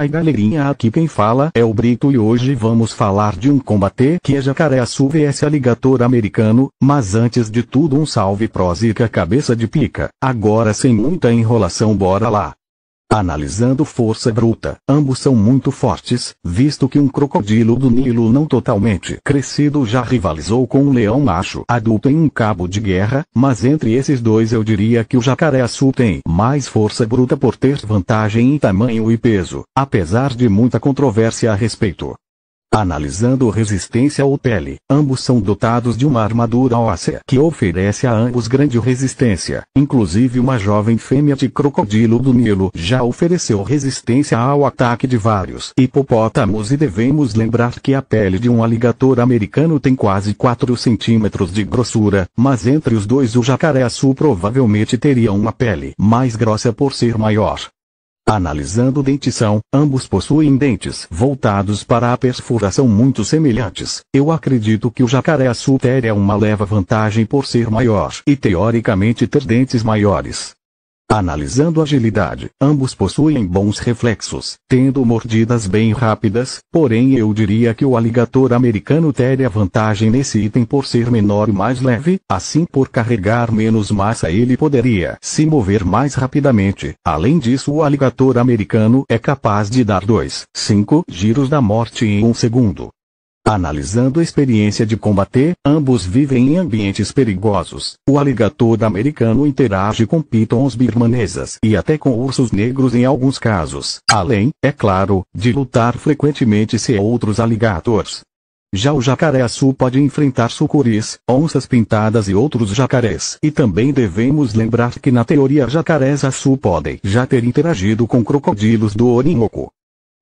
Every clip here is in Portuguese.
Aí galerinha, aqui quem fala é o Brito e hoje vamos falar de um combate que é jacaré açu vs aligator americano, mas antes de tudo um salve prós e a cabeça de pica. Agora sem muita enrolação bora lá. Analisando força bruta, ambos são muito fortes, visto que um crocodilo do Nilo não totalmente crescido já rivalizou com um leão macho adulto em um cabo de guerra, mas entre esses dois eu diria que o jacaré azul tem mais força bruta por ter vantagem em tamanho e peso, apesar de muita controvérsia a respeito. Analisando resistência ou pele, ambos são dotados de uma armadura óssea que oferece a ambos grande resistência. Inclusive uma jovem fêmea de crocodilo do Nilo já ofereceu resistência ao ataque de vários hipopótamos e devemos lembrar que a pele de um aligator americano tem quase 4 centímetros de grossura, mas entre os dois o jacaré-açu provavelmente teria uma pele mais grossa por ser maior. Analisando dentição, ambos possuem dentes voltados para a perfuração muito semelhantes. Eu acredito que o jacaré açúcar é uma leva vantagem por ser maior e teoricamente ter dentes maiores. Analisando agilidade, ambos possuem bons reflexos, tendo mordidas bem rápidas, porém eu diria que o aligator americano teria vantagem nesse item por ser menor e mais leve, assim por carregar menos massa ele poderia se mover mais rapidamente. Além disso o aligator americano é capaz de dar 2, 5 giros da morte em um segundo, Analisando a experiência de combater, ambos vivem em ambientes perigosos. O aligator americano interage com pitons birmanesas e até com ursos negros em alguns casos. Além, é claro, de lutar frequentemente se outros aligators. Já o jacaré-açu pode enfrentar sucuris, onças pintadas e outros jacarés. E também devemos lembrar que na teoria jacarés-açu podem já ter interagido com crocodilos do Orinoco.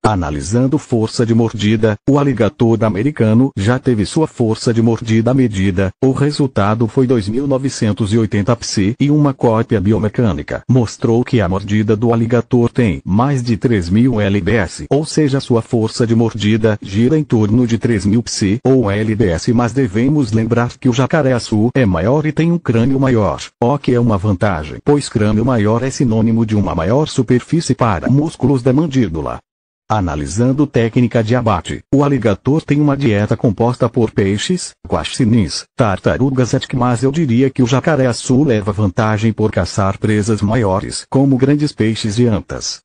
Analisando força de mordida, o alligator americano já teve sua força de mordida medida, o resultado foi 2.980 psi e uma cópia biomecânica mostrou que a mordida do alligator tem mais de 3.000 lbs, ou seja sua força de mordida gira em torno de 3.000 psi ou lbs mas devemos lembrar que o jacaré açu é maior e tem um crânio maior, o que é uma vantagem, pois crânio maior é sinônimo de uma maior superfície para músculos da mandíbula. Analisando técnica de abate, o aligator tem uma dieta composta por peixes, guaxinins, tartarugas etc. Mas eu diria que o jacaré-açu leva vantagem por caçar presas maiores como grandes peixes e antas.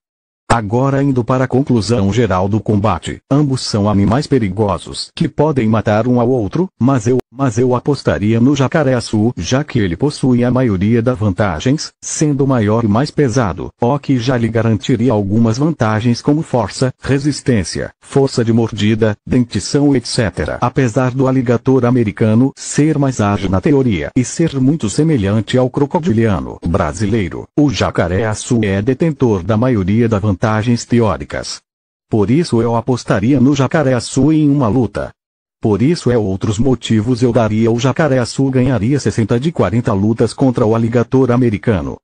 Agora indo para a conclusão geral do combate, ambos são animais perigosos que podem matar um ao outro, mas eu, mas eu apostaria no jacaré açu já que ele possui a maioria das vantagens, sendo maior e mais pesado, o que já lhe garantiria algumas vantagens como força, resistência, força de mordida, dentição etc. Apesar do aligator americano ser mais ágil na teoria e ser muito semelhante ao crocodiliano brasileiro, o jacaré açu é detentor da maioria da vantagens vantagens teóricas. Por isso eu apostaria no Jacaré-Açu em uma luta. Por isso é outros motivos eu daria o Jacaré-Açu ganharia 60 de 40 lutas contra o aligator americano.